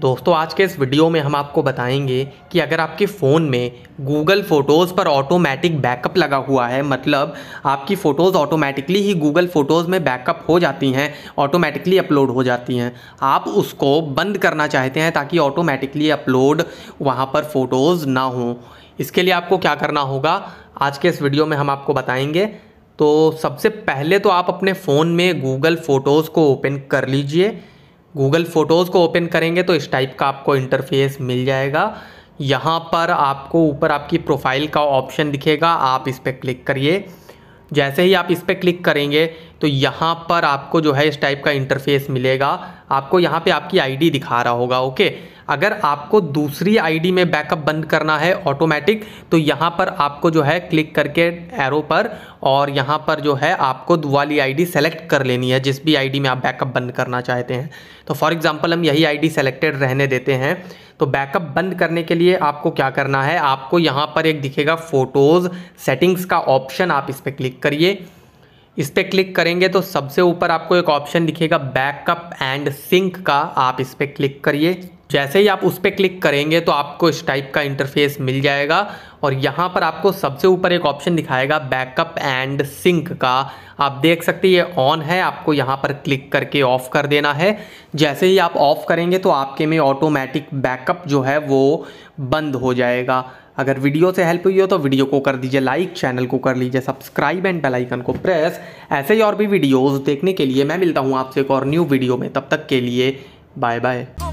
दोस्तों आज के इस वीडियो में हम आपको बताएंगे कि अगर आपके फ़ोन में गूगल फ़ोटोज़ पर ऑटोमेटिक बैकअप लगा हुआ है मतलब आपकी फ़ोटोज़ ऑटोमेटिकली ही गूगल फ़ोटोज़ में बैकअप हो जाती हैं ऑटोमेटिकली अपलोड हो जाती हैं आप उसको बंद करना चाहते हैं ताकि ऑटोमेटिकली अपलोड वहाँ पर फ़ोटोज़ ना हों इसके लिए आपको क्या करना होगा आज के इस वीडियो में हम आपको बताएँगे तो सबसे पहले तो आप अपने फ़ोन में गूगल फ़ोटोज़ को ओपन कर लीजिए गूगल फ़ोटोज़ को ओपन करेंगे तो इस टाइप का आपको इंटरफेस मिल जाएगा यहाँ पर आपको ऊपर आपकी प्रोफाइल का ऑप्शन दिखेगा आप इस पर क्लिक करिए जैसे ही आप इस पर क्लिक करेंगे तो यहाँ पर आपको जो है इस टाइप का इंटरफेस मिलेगा आपको यहाँ पे आपकी आईडी दिखा रहा होगा ओके अगर आपको दूसरी आईडी में बैकअप बंद करना है ऑटोमेटिक तो यहाँ पर आपको जो है क्लिक करके एरो पर और यहाँ पर जो है आपको वाली आईडी सेलेक्ट कर लेनी है जिस भी आईडी में आप बैकअप बंद करना चाहते हैं तो फॉर एग्जांपल हम यही आईडी सेलेक्टेड रहने देते हैं तो बैकअप बंद करने के लिए आपको क्या करना है आपको यहाँ पर एक दिखेगा फ़ोटोज़ सेटिंग्स का ऑप्शन आप इस पर क्लिक करिए इस पर क्लिक करेंगे तो सबसे ऊपर आपको एक ऑप्शन दिखेगा बैकअप एंड सिंक का आप इस पर क्लिक करिए जैसे ही आप उस पर क्लिक करेंगे तो आपको इस टाइप का इंटरफेस मिल जाएगा और यहाँ पर आपको सबसे ऊपर एक ऑप्शन दिखाएगा बैकअप एंड सिंक का आप देख सकते हैं ये ऑन है आपको यहाँ पर क्लिक करके ऑफ़ कर देना है जैसे ही आप ऑफ़ करेंगे तो आपके में ऑटोमेटिक बैकअप जो है वो बंद हो जाएगा अगर वीडियो से हेल्प हुई हो तो वीडियो को कर दीजिए लाइक चैनल को कर लीजिए सब्सक्राइब एंड बेल आइकन को प्रेस ऐसे ही और भी वीडियोस देखने के लिए मैं मिलता हूँ आपसे एक और न्यू वीडियो में तब तक के लिए बाय बाय